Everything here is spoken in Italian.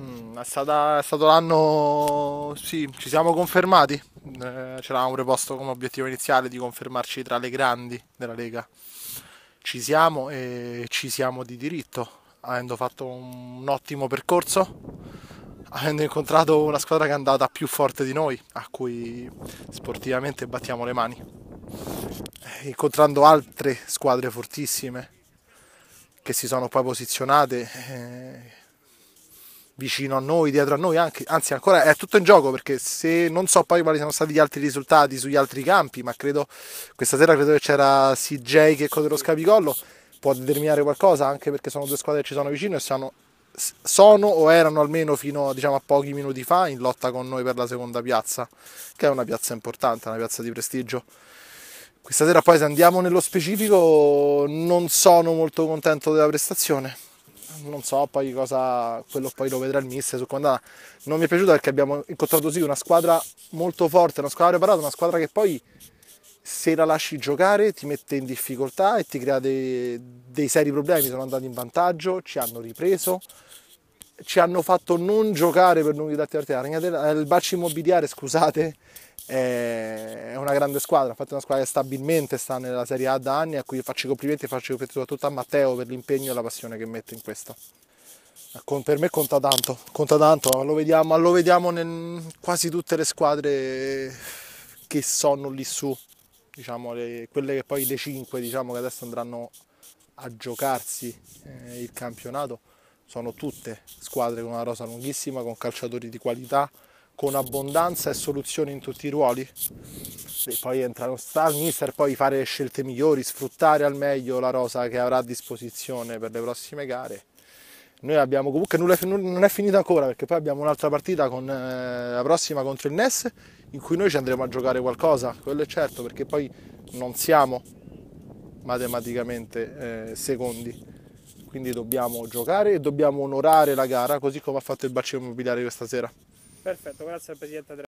Mm, è, stata, è, stato l'anno, sì, ci siamo confermati, eh, c'eravamo preposto come obiettivo iniziale di confermarci tra le grandi della Lega, ci siamo e ci siamo di diritto, avendo fatto un, un ottimo percorso, avendo incontrato una squadra che è andata più forte di noi, a cui sportivamente battiamo le mani, eh, incontrando altre squadre fortissime che si sono poi posizionate. Eh, vicino a noi, dietro a noi, anche, anzi ancora è tutto in gioco perché se non so poi quali sono stati gli altri risultati sugli altri campi, ma credo questa sera credo che c'era CJ che code lo scapicollo, può determinare qualcosa anche perché sono due squadre che ci sono vicino e sono, sono o erano almeno fino diciamo, a pochi minuti fa in lotta con noi per la seconda piazza, che è una piazza importante, una piazza di prestigio. Questa sera poi se andiamo nello specifico non sono molto contento della prestazione, non so poi cosa, quello poi lo vedrà il mister su come andrà. Non mi è piaciuto perché abbiamo incontrato sì una squadra molto forte, una squadra preparata, una squadra che poi se la lasci giocare ti mette in difficoltà e ti crea dei, dei seri problemi. Sono andati in vantaggio, ci hanno ripreso, ci hanno fatto non giocare per lunghi dati arti. Eh, il Bacci Immobiliare, scusate, è una grande squadra, infatti è una squadra che stabilmente sta nella Serie A da anni, a cui faccio i complimenti e faccio i complimenti soprattutto a Matteo per l'impegno e la passione che mette in questa. Per me conta tanto, conta tanto, lo vediamo, lo vediamo in quasi tutte le squadre che sono lì su, diciamo, le, quelle che poi le 5 diciamo, che adesso andranno a giocarsi eh, il campionato sono tutte squadre con una rosa lunghissima, con calciatori di qualità, con abbondanza e soluzioni in tutti i ruoli. E poi entra lo star mister, poi fare scelte migliori, sfruttare al meglio la rosa che avrà a disposizione per le prossime gare. Noi abbiamo comunque nulla, non è finita ancora perché poi abbiamo un'altra partita con eh, la prossima contro il Ness in cui noi ci andremo a giocare qualcosa, quello è certo, perché poi non siamo matematicamente eh, secondi quindi dobbiamo giocare e dobbiamo onorare la gara così come ha fatto il Bacino Immobiliare questa sera. Perfetto, grazie al Presidente Andrea.